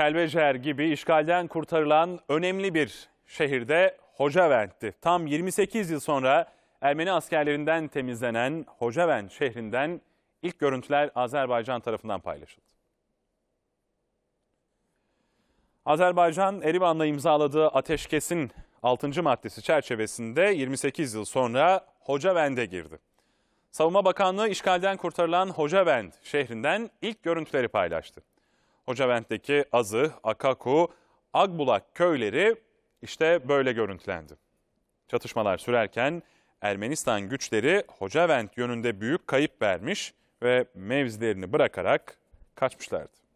Kelbecer gibi işgalden kurtarılan önemli bir şehirde Hocavent'ti. Tam 28 yıl sonra Ermeni askerlerinden temizlenen Hocavent şehrinden ilk görüntüler Azerbaycan tarafından paylaşıldı. Azerbaycan Erivan'la imzaladığı ateşkesin 6. maddesi çerçevesinde 28 yıl sonra Hocavent'e girdi. Savunma Bakanlığı işgalden kurtarılan Hocavent şehrinden ilk görüntüleri paylaştı. Hocavent'teki Azı, Akaku, Agbulak köyleri işte böyle görüntülendi. Çatışmalar sürerken Ermenistan güçleri Hocavent yönünde büyük kayıp vermiş ve mevzilerini bırakarak kaçmışlardı.